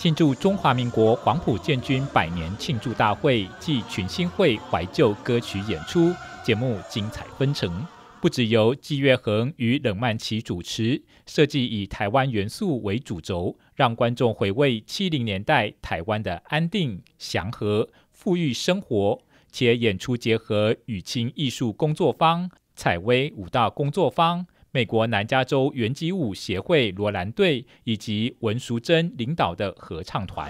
庆祝中华民国黄埔建军百年庆祝大会暨群星会怀旧歌曲演出，节目精彩纷呈，不只由季月恒与冷曼琪主持，设计以台湾元素为主轴，让观众回味七零年代台湾的安定、祥和、富裕生活，且演出结合羽清艺术工作坊、采薇舞蹈工作坊。美国南加州原籍舞协会罗兰队以及文淑珍领导的合唱团。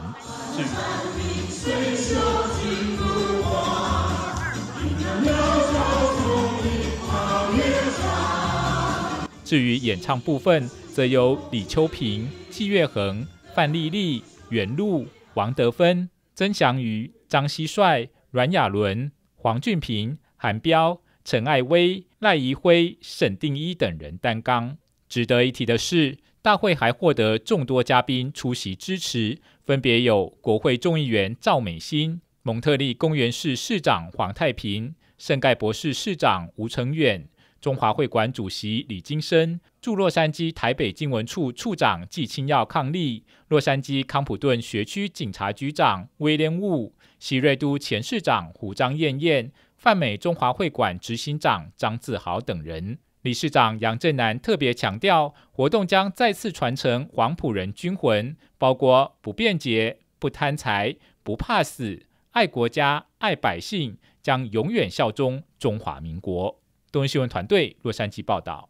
至于演唱部分，则由李秋平、季月恒、范丽丽、袁露、王德芬、曾祥瑜、张蟋蟀、阮雅伦、黄俊平、韩彪。陈爱薇、赖怡辉、沈定一等人担纲。值得一提的是，大会还获得众多嘉宾出席支持，分别有国会众议员赵美心、蒙特利公园市市长黄太平、圣盖博士市长吴成远、中华会馆主席李金生、驻洛杉矶台北经文处处长纪清耀伉俪、洛杉矶康普顿学区警察局长威廉务、西瑞都前市长胡章燕燕。泛美中华会馆执行长张自豪等人，理事长杨振南特别强调，活动将再次传承黄埔人军魂，包括不便捷、不贪财、不怕死、爱国家、爱百姓，将永远效忠中华民国。东森新闻团队洛杉矶报道。